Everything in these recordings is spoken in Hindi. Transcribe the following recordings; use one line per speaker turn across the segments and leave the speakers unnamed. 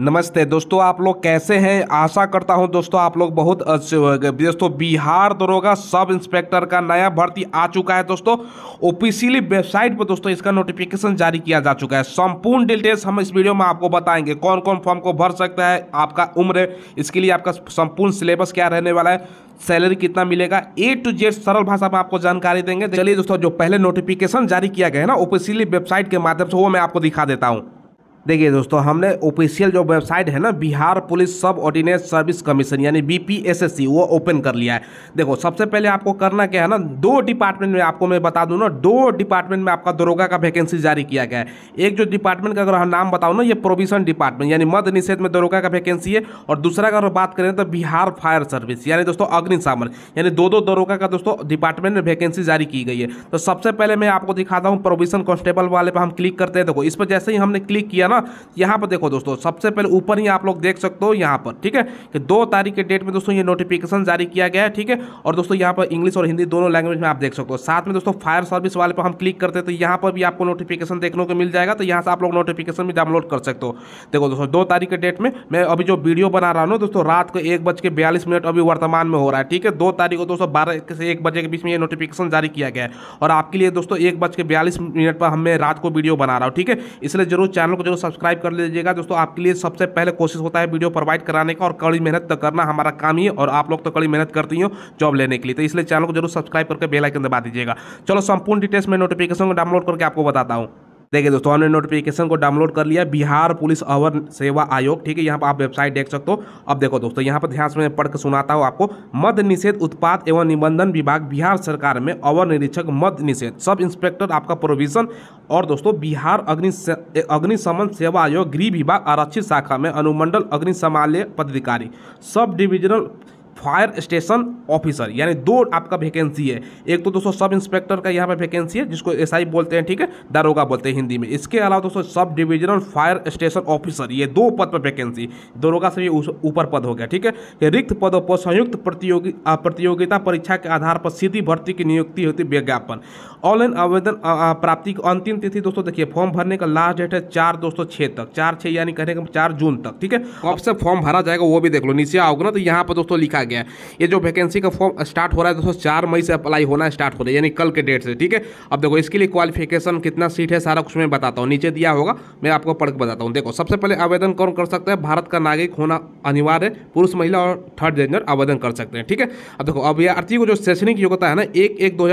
नमस्ते दोस्तों आप लोग कैसे हैं आशा करता हूं दोस्तों आप लोग बहुत दोस्तों बिहार दरोगा सब इंस्पेक्टर का नया भर्ती आ चुका है दोस्तों ऑफिशियली वेबसाइट पर दोस्तों इसका नोटिफिकेशन जारी किया जा चुका है संपूर्ण डिटेल्स हम इस वीडियो में आपको बताएंगे कौन कौन फॉर्म को भर सकता है आपका उम्र इसके लिए आपका संपूर्ण सिलेबस क्या रहने वाला है सैलरी कितना मिलेगा ए टू जेड सरल भाषा में आपको जानकारी देंगे चलिए दोस्तों जो पहले नोटिफिकेशन जारी किया गया है ना ऑफिशियली वेबसाइट के माध्यम से वो मैं आपको दिखा देता हूँ देखिए दोस्तों हमने ऑफिशियल जो वेबसाइट है ना Bihar police sub ordinance service commission यानी बी वो ओपन कर लिया है देखो सबसे पहले आपको करना क्या है ना दो डिपार्टमेंट में आपको मैं बता दूँ ना दो डिपार्टमेंट में आपका दरोगा का वैकेंसी जारी किया गया है एक जो डिपार्टमेंट का अगर हम नाम बताऊँ ना ये प्रोविजन डिपार्टमेंट यानी मद निषेध में दरोगा का वैकेंसी है और दूसरा अगर बात करें तो बिहार फायर सर्विस यानी दोस्तों अग्निशामन यानी दो दो दरोगा का दोस्तों डिपार्टमेंट में वैकेंसी जारी की गई है तो सबसे पहले मैं आपको दिखाता हूँ प्रोविजन कॉन्स्टेबल वाले पर हम क्लिक करते हैं देखो इस पर जैसे ही हमने क्लिक किया ना होगा यहाँ पर देखो दोस्तों सबसे पहले ऊपर ही आप लोग देख सकते हो यहाँ पर ठीक है कि दो तारीख के डेट में दोस्तों ये नोटिफिकेशन जारी किया गया है ठीक है और दोस्तों यहाँ पर इंग्लिश और हिंदी दोनों लैंग्वेज में आप देख सकते हो साथ में दोस्तों फायर सर्विस वाले पर हम क्लिक करते तो यहाँ पर भी आपको नोटिफिकेशन देखने को मिल जाएगा तो यहाँ से आप लोग नोटिफिकेशन भी डाउनलोड कर सकते हो देखो दोस्तों दो तारीख के डेट में मैं अभी जो वीडियो बना रहा हूँ दोस्तों रात को एक बज के बयालीस मिनट अभी वर्तमान में हो रहा है ठीक है दो तारीख को दोस्तों बारह से एक बजे के बीच में ये नोटिफिकेशन जारी किया गया है और आपके लिए दोस्तों एक बज के बयालीस मिनट पर हमें रात को वीडियो बना रहा हूँ ठीक है इसलिए जरूर चैनल को जरूर सब्सक्राइब कर लीजिएगा दोस्तों आपके लिए सबसे पहले कोशिश होता है वीडियो प्रोवाइड कराने का और कड़ी मेहनत तो करना हमारा काम ही है और आप लोग तो कड़ी मेहनत करती हो जॉब लेने के लिए तो इसलिए चैनल को जरूर सब्सक्राइब करके बेलाइकन दबा दीजिएगा चलो संपूर्ण डिटेल्स में नोटिफिकेशन को डाउनलोड करके आपको बताता हूँ देखिए दोस्तों हमने नोटिफिकेशन को डाउनलोड कर लिया बिहार पुलिस अवर सेवा आयोग ठीक है यहाँ पर आप वेबसाइट देख सकते हो अब देखो दोस्तों यहाँ पर ध्यान से पढ़ के सुनाता हूँ आपको मद निषेध उत्पाद एवं निबंधन विभाग बिहार सरकार में अवर निरीक्षक मद निषेध सब इंस्पेक्टर आपका प्रोविजन और दोस्तों बिहार अग्नि अग्निशमन सेवा आयोग गृह विभाग आरक्षित शाखा में अनुमंडल अग्निशमालय पदाधिकारी sub divisional fire station officer यानी दो आपका वैकेंसी है एक तो दोस्तों सब इंस्पेक्टर का यहाँ पर वैकेंसी है जिसको एस बोलते हैं ठीक है दारोगा बोलते हैं हिंदी में इसके अलावा दोस्तों sub divisional fire station officer ये दो पद पर वैकेंसी दारोगा से ऊपर पद हो गया ठीक है रिक्त पदों पर संयुक्त प्रतियोगिता परीक्षा के आधार पर सीधी भर्ती की नियुक्ति होती विज्ञापन ऑनलाइन आवेदन प्राप्ति की अंतिम तिथि दोस्तों देखिए फॉर्म भरने का लास्ट डेट है चार दोस्तों छः तक चार छः यानी कहने का मतलब चार जून तक ठीक है कब से फॉर्म भरा जाएगा वो भी देख लो नीचे आओगे ना तो यहाँ पर दोस्तों लिखा गया ये जो वैकेंसी का फॉर्म स्टार्ट हो रहा है दोस्तों चार मई से अप्लाई होना स्टार्ट हो रहा है यानी कल के डेट से ठीक है अब देखो इसके लिए क्वालिफिकेशन कितना सीट है सारा कुछ मैं बताता हूँ नीचे दिया होगा मैं आपको पढ़ के बताता हूँ देखो सबसे पहले आवेदन कौन कर सकता है भारत का नागरिक होना अनिवार्य है पुरुष महिला और थर्ड जेंडर आवेदन कर सकते हैं ठीक है अब देखो अभ्यार्थी को जो शैक्षणिक योग्यता है ना एक एक दो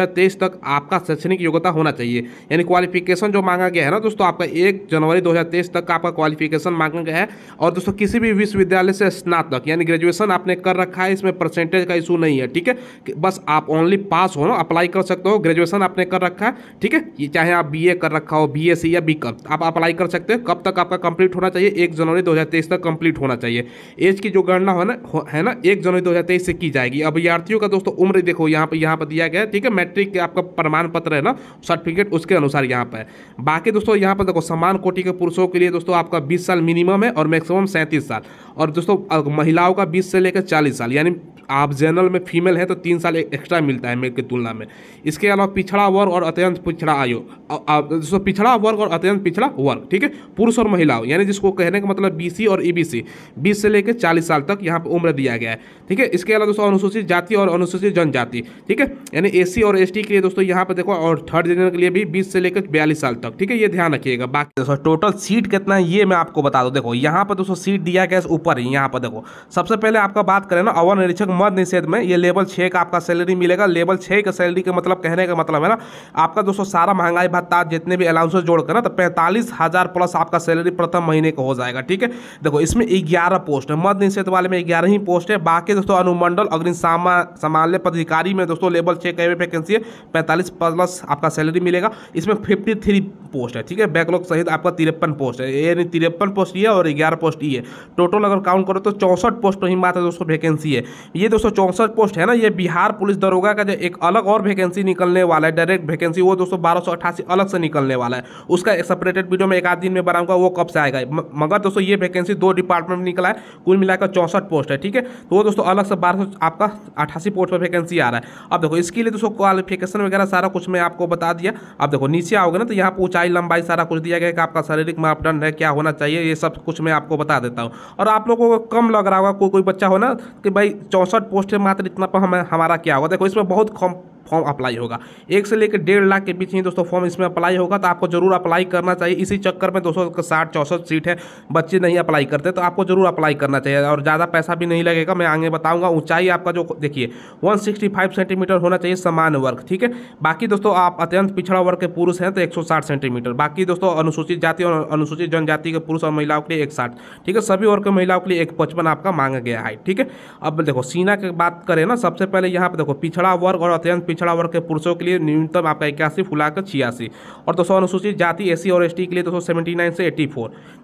तक आपका शैक्षणिक योग्यता होना चाहिए यानी क्वालिफिकेशन जो मांगा गया है ना दोस्तों आपका एक जनवरी दो तक आपका क्वालिफिकेशन मांगा गया है और दोस्तों किसी भी विश्वविद्यालय से स्नातक यानी ग्रेजुएशन आपने कर रखा है इसमें परसेंटेज का इशू नहीं है ठीक है बस आप ओनली पास हो ना अप्लाई कर सकते हो ग्रेजुएशन आपने कर रखा है ठीक है ये चाहे आप बी कर रखा हो बी या बी आप अप्लाई कर सकते हो कब तक आपका कंप्लीट होना चाहिए एक जनवरी दो तक कंप्लीट होना चाहिए एज की जो गणना है ना है ना एक जनवरी दो से की जाएगी अभ्यार्थियों का दोस्तों उम्र देखो यहाँ पर यहाँ पर दिया गया ठीक है मैट्रिक के आपका प्रमाण पत्र है ना सर्टिफिकेट उसके अनुसार यहाँ पर बाकी दोस्तों यहाँ पर देखो समान कोटि के पुरुषों के लिए दोस्तों आपका 20 साल मिनिमम है और मैक्सिमम 37 साल और दोस्तों महिलाओं का 20 से लेकर 40 साल यानी आप जनरल में फीमेल है तो तीन साल एक्स्ट्रा मिलता है मेल की तुलना में इसके अलावा पिछड़ा वर्ग और अत्यंत पिछड़ा आयु सो पिछड़ा वर्ग और अत्यंत पिछड़ा वर्ग ठीक है पुरुष और महिलाओं यानी जिसको कहने का मतलब बीसी और ईबीसी e 20 से लेकर चालीस साल तक यहाँ पर उम्र दिया गया है ठीक है इसके अलावा दोस्तों अनुसूचित जाति और अनुसूचित जनजाति ठीक है यानी ए और एस के लिए दोस्तों यहाँ पर देखो और थर्ड जनरल के लिए भी बीस से लेकर बयालीस साल तक ठीक है ये ध्यान रखिएगा बाकी दोस्तों टोटल सीट कितना है ये मैं आपको बता दूँ देखो यहाँ पर दोस्तों सीट दिया गया है ऊपर ही यहाँ पर देखो सबसे पहले आपका बात करें ना अवन निरीक्षक मद निषेध में ये लेवल छः का आपका सैलरी मिलेगा लेवल छः का सैलरी का मतलब कहने का मतलब है ना आपका दोस्तों सारा महंगाई भत्ता जितने भी अलाउंसेस जोड़कर ना तो पैंतालीस हज़ार प्लस आपका सैलरी प्रथम महीने का हो जाएगा ठीक है देखो इसमें ग्यारह पोस्ट है मद निषेध वाले में ग्यारह ही पोस्ट है बाकी दोस्तों अनुमंडल अग्निशामा सामान्य पदाधिकारी में दोस्तों लेवल छः का वैकेंसी है पैंतालीस प्लस आपका सैलरी मिलेगा इसमें फिफ्टी पोस्ट है ठीक है बैकलॉग सहित आपका तिरपन पोस्ट है यानी तिरपन पोस्ट ये और ग्यारह पोस्ट ये टोटल अगर काउंट करो तो चौंसठ पोस्ट ही मात्र दोस्तों वैकेंसी है ये दोस्तों चौंसठ पोस्ट है ना ये बिहार पुलिस दरोगा का जो एक अलग और वैकेंसी निकलने वाला है डायरेक्ट वैकेंसी वो दोस्तों बारह अलग से निकलने वाला है उसका एक सेपरेटेड वीडियो में एक आध दिन में बनाऊंगा वो कब से आएगा मगर दोस्तों ये वैकेंसी दो डिपार्टमेंट में निकला है कुल मिलाकर चौंसठ पोस्ट है ठीक है तो वो दोस्तों अलग से बारह आपका अठासी पोस्ट पर वैकेंसी आ रहा है अब देखो इसके लिए दोस्तों क्वालिफिकेशन वगैरह सारा कुछ मैं आपको बता दिया अब देखो नीचे आओगे ना तो यहाँ पर ऊंचाई लंबाई सारा कुछ दिया गया कि आपका शारीरिक मापदंड है क्या होना चाहिए ये सब कुछ मैं आपको बता देता हूँ और आप लोगों को कम लग रहा होगा कोई कोई बच्चा हो ना कि भाई चौंसठ पोस्ट है मात्र इतना पर हमारा क्या हुआ देखो इसमें बहुत फॉर्म अप्लाई होगा एक से लेकर डेढ़ लाख के बीच ही दोस्तों फॉर्म इसमें अप्लाई होगा तो आपको जरूर अप्लाई करना चाहिए इसी चक्कर में दोस्तों साठ चौसठ सीट है बच्चे नहीं अप्लाई करते तो आपको जरूर अप्लाई करना चाहिए और ज़्यादा पैसा भी नहीं लगेगा मैं आगे बताऊँगा ऊंचाई आपका जो देखिए वन सेंटीमीटर होना चाहिए समान वर्ग ठीक है बाकी दोस्तों आप अत्यंत पिछड़ा वर्ग के पुरुष हैं तो एक सेंटीमीटर बाकी दोस्तों अनुसूचित जाति और अनुसूचित जनजाति के पुरुष और महिलाओं के लिए एक साठ ठीक है सभी वर्ग के महिलाओं के लिए एक पचपन आपका मांगा गया है ठीक है अब देखो सीना की बात करें ना सबसे पहले यहाँ पर देखो पिछड़ा वर्ग और अत्यंत पिछड़ा वर्ग के पुरुषों के लिए न्यूनतम आपका इक्यासी फुलाकर छियासी और दोस्तों अनुसूचित जाति एस और एस के लिए दोस्तों सेवेंटी से एट्टी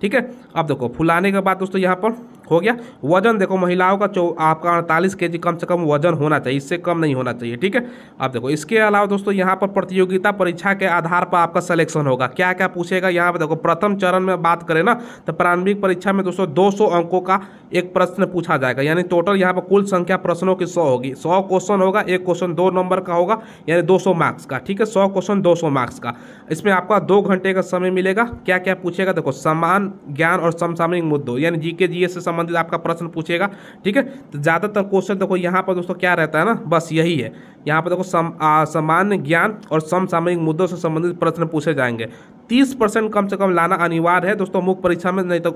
ठीक है अब देखो फुलाने के बाद दोस्तों यहाँ पर हो गया वजन देखो महिलाओं का चौ आपका अड़तालीस के कम से कम वजन होना चाहिए इससे कम नहीं होना चाहिए ठीक है अब देखो इसके अलावा दोस्तों यहाँ पर प्रतियोगिता परीक्षा के आधार पर आपका सिलेक्शन होगा क्या क्या पूछेगा यहाँ पर देखो प्रथम चरण में बात करें ना तो प्रारंभिक परीक्षा में दोस्तों दो अंकों का एक प्रश्न पूछा जाएगा यानी टोटल यहाँ पर कुल संख्या प्रश्नों की सौ होगी सौ क्वेश्चन होगा एक क्वेश्चन दो नंबर का होगा यानी 200 मार्क्स का ठीक है 100 क्वेश्चन 200 मार्क्स का इसमें आपका दो घंटे का समय मिलेगा क्या क्या पूछेगा देखो समान ज्ञान और समसामयिक मुद्दों यानी जीके जी से संबंधित आपका प्रश्न पूछेगा ठीक है तो ज़्यादातर क्वेश्चन देखो यहाँ पर दोस्तों क्या रहता है ना बस यही है यहाँ पर देखो सम, सामान्य ज्ञान और समसामयिक मुद्दों से संबंधित प्रश्न पूछे जाएंगे तीस परसेंट कम से कम लाना अनिवार्य है दोस्तों मुख्य परीक्षा में नहीं तो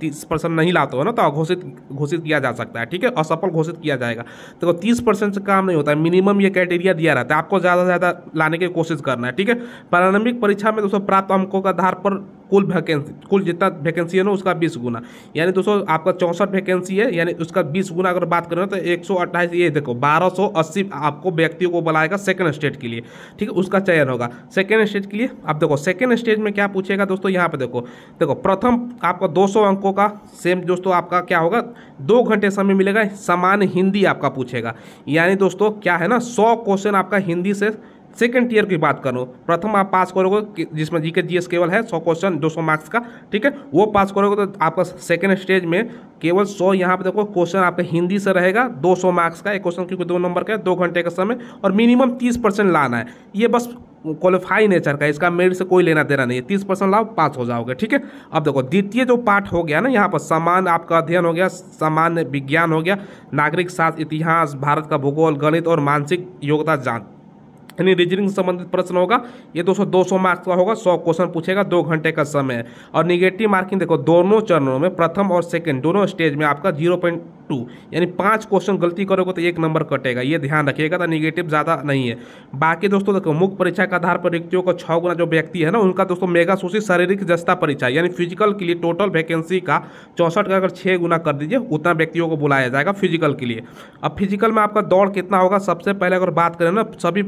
तीस परसेंट नहीं लाते हो ना तो अघोषित घोषित किया जा सकता है ठीक है असफल घोषित किया जाएगा तो तीस परसेंट से काम नहीं होता है मिनिमम ये क्राइटेरिया दिया रहता है आपको ज़्यादा से ज़्यादा लाने की कोशिश करना है ठीक है प्रारंभिक परीक्षा में दोस्तों प्राप्त अंकों के आधार पर कुल वैकेंसी कुल जितना वैकेंसी है ना उसका बीस गुना यानी दोस्तों आपका चौंसठ वैकेंसी है यानी उसका बीस गुना अगर बात करें तो एक ये देखो बारह आपको व्यक्तियों को बुलाएगा सेकेंड स्टेट के लिए ठीक है उसका चयन होगा सेकेंड स्टेज के लिए आप देखो सेकेंड स्टेज में क्या पूछेगा दोस्तों यहाँ पर देखो देखो प्रथम आपका दो अंकों का सेम दोस्तों आपका क्या होगा दो घंटे समय मिलेगा समान हिंदी आपका पूछेगा यानी दोस्तों क्या है ना सौ क्वेश्चन आपका हिंदी से सेकेंड ईयर की बात करो प्रथम आप पास करोगे जिसमें जी के जी एस केवल है सौ क्वेश्चन दो सौ मार्क्स का ठीक है वो पास करोगे तो आपका सेकेंड स्टेज में केवल सौ यहाँ पे देखो क्वेश्चन आपके हिंदी से रहेगा दो सौ मार्क्स का एक क्वेश्चन क्योंकि दो नंबर का है दो घंटे का समय और मिनिमम तीस परसेंट लाना है ये बस क्वालिफाई नेचर का इसका मेरिट से कोई लेना देना नहीं है तीस परसेंट लाओ पास हो जाओगे ठीक है अब देखो द्वितीय जो पार्ट हो गया ना यहाँ पर समान आपका अध्ययन हो गया सामान्य विज्ञान हो गया नागरिक शास्त्र इतिहास भारत का भूगोल गणित और मानसिक योग्यता जांच यानी रीजनिंग संबंधित प्रश्न होगा ये दोस्तों 200 मार्क्स का होगा 100 क्वेश्चन पूछेगा दो घंटे का समय और निगेटिव मार्किंग देखो दोनों चरणों में प्रथम और सेकंड दोनों स्टेज में आपका जीरो पॉइंट टू यानी पाँच क्वेश्चन गलती करोगे तो एक नंबर कटेगा ये ध्यान रखिएगा तो निगेटिव ज़्यादा नहीं है बाकी दोस्तों देखो मुख्य परीक्षा के आधार पर रिक्तियों का छः गुना जो व्यक्ति है ना उनका दोस्तों मेगा सूची शारीरिक जस्ता परीक्षा यानी फिजिकल के लिए टोटल वैकेंसी का चौंसठ का अगर छः गुना कर दीजिए उतना व्यक्तियों को बुलाया जाएगा फिजिकल के लिए अब फिजिकल में आपका दौड़ कितना होगा सबसे पहले अगर बात करें ना सभी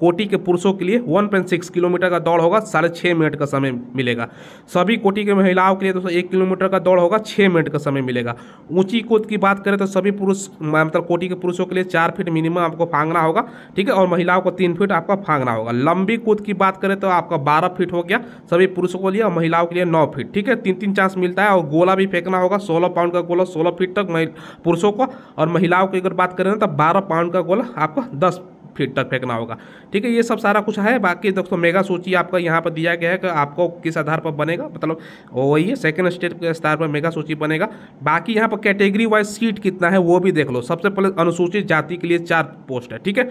कोटि के पुरुषों के लिए 1.6 किलोमीटर का दौड़ होगा साढ़े छः मिनट का समय मिलेगा सभी कोटि के महिलाओं के लिए दोस्तों एक किलोमीटर का दौड़ होगा छः मिनट का समय मिलेगा ऊंची कूद की बात करें तो सभी पुरुष मतलब कोटि के पुरुषों के लिए चार फीट मिनिमम आपको फांगना होगा ठीक है और महिलाओं को तीन फीट आपका फांगना होगा लंबी कूद की बात करें तो आपका बारह फीट हो गया सभी पुरुषों के लिए और महिलाओं के लिए नौ फीट ठीक है तीन तीन चांस मिलता है और गोला भी फेंकना होगा सोलह पाउंड का गोला सोलह फीट तक पुरुषों को और महिलाओं की अगर बात करें तो बारह पाउंड का गोला आपको दस फिल्टर फेंकना होगा ठीक है ये सब सारा कुछ है बाकी दोस्तों मेगा सूची आपका यहाँ पर दिया गया है कि आपको किस आधार पर बनेगा मतलब वही है सेकेंड स्टेट के स्तर पर मेगा सूची बनेगा बाकी यहाँ पर कैटेगरी वाइज सीट कितना है वो भी देख लो सबसे पहले अनुसूचित जाति के लिए चार पोस्ट है ठीक है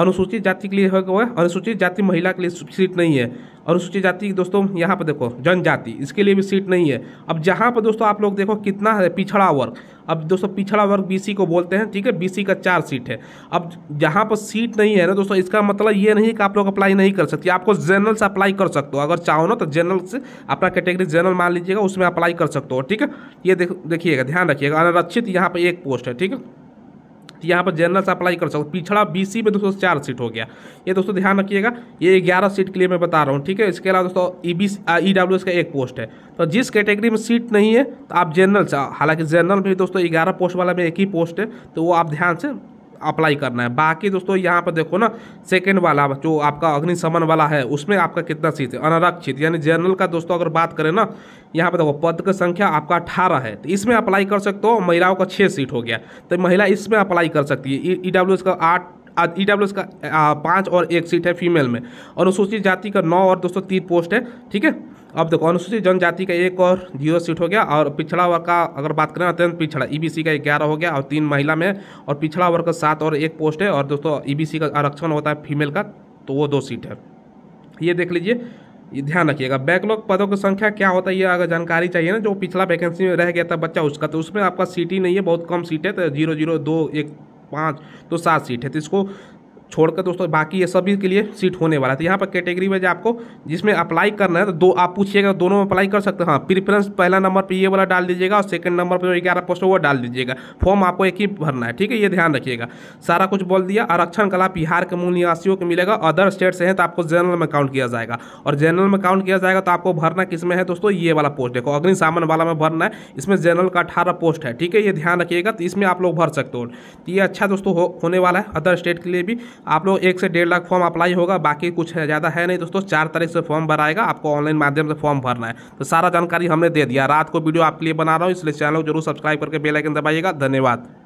अनुसूचित जाति के लिए होगा अनुसूचित जाति महिला के लिए सीट नहीं है अनुसूचित जाति दोस्तों यहाँ पर देखो जनजाति इसके लिए भी सीट नहीं है अब जहाँ पर दोस्तों आप लोग देखो कितना है पिछड़ा वर्ग अब दोस्तों पिछड़ा वर्ग बीसी को बोलते हैं ठीक है बीसी का चार सीट है अब जहाँ पर सीट नहीं है ना दोस्तों इसका मतलब ये नहीं कि आप लोग अप्लाई नहीं कर सकते आपको जनरल से अप्लाई कर सकते हो अगर चाहो ना तो जनरल से अपना कैटेगरी जनरल मान लीजिएगा उसमें अप्लाई कर सकते हो ठीक है ये देखिएगा ध्यान रखिएगा अनरक्षित यहाँ पर एक पोस्ट है ठीक है यहाँ पर जनरल से अप्लाई कर सकते पिछड़ा सी में दोस्तों चार सीट हो गया ये दोस्तों ध्यान रखिएगा ये ग्यारह सीट के लिए मैं बता रहा हूँ ठीक है इसके अलावा दोस्तों E B E W S का एक पोस्ट है तो जिस कैटेगरी में सीट नहीं है तो आप जनरल से हालांकि जनरल में दोस्तों ग्यारह पोस्ट वाला में एक ही पोस्ट है तो वो आप ध्यान से अप्लाई करना है बाकी दोस्तों यहाँ पर देखो ना सेकेंड वाला जो आपका अग्निशमन वाला है उसमें आपका कितना सीट है अनारक्षित यानी जनरल का दोस्तों अगर बात करें ना यहाँ पर देखो पद की संख्या आपका अठारह है तो इसमें अप्लाई कर सकते हो महिलाओं का छः सीट हो गया तो महिला इसमें अप्लाई कर सकती है ई e- का आठ ई डब्ल्यू एस का पाँच और एक सीट है फीमेल में अनुसूचित जाति का नौ और दोस्तों तीन पोस्ट है ठीक है अब देखो अनुसूचित जनजाति का एक और जीरो सीट हो गया और पिछड़ा वर्ग का अगर बात करें अत्यंत तो पिछड़ा ईबीसी e का ग्यारह हो गया और तीन महिला में और पिछड़ा वर्ग का सात और एक पोस्ट है और दोस्तों ईबीसी e का आरक्षण होता है फीमेल का तो वो दो सीट है ये देख लीजिए ध्यान रखिएगा बैकलॉग पदों की संख्या क्या होता है ये अगर जानकारी चाहिए ना जो पिछला वैकेंसी में रह गया था बच्चा उसका तो उसमें आपका सीट ही नहीं है बहुत कम सीट है तो जीरो जीरो दो एक पाँच तो सात सीट है तो इसको छोड़कर दोस्तों बाकी ये सभी के लिए सीट होने वाला है तो यहाँ पर कैटेगरी जो आपको जिसमें अप्लाई करना है तो दो आप पूछिएगा तो दोनों में अप्लाई कर सकते हैं हाँ प्रीफ्रेंस पहला नंबर पर ये वाला डाल दीजिएगा और सेकंड नंबर पर जो ग्यारह पोस्ट वो डाल दीजिएगा फॉर्म आपको एक ही भरना है ठीक है ये ध्यान रखिएगा सारा कुछ बोल दिया आरक्षण कला बिहार के मूल निवासियों को मिलेगा अदर स्टेट से है तो आपको जनरल में काउंट किया जाएगा और जनरल में काउंट किया जाएगा तो आपको भरना किसमें है दोस्तों ये वाला पोस्ट देखो अग्निशामन वाला में भरना है इसमें जनरल का अठारह पोस्ट है ठीक है ये ध्यान रखिएगा तो इसमें आप लोग भर सकते हो तो ये अच्छा दोस्तों होने वाला है अदर स्टेट के लिए भी आप लोग एक से डेढ़ लाख फॉर्म अप्लाई होगा बाकी कुछ है ज़्यादा है नहीं दोस्तों चार तारीख से फॉर्म भराएगा आपको ऑनलाइन माध्यम से फॉर्म भरना है तो सारा जानकारी हमने दे दिया रात को वीडियो आपके लिए बना रहा हूँ इसलिए चैनल को जरूर सब्सक्राइब करके बेलाइकन दबाइएगा धन्यवाद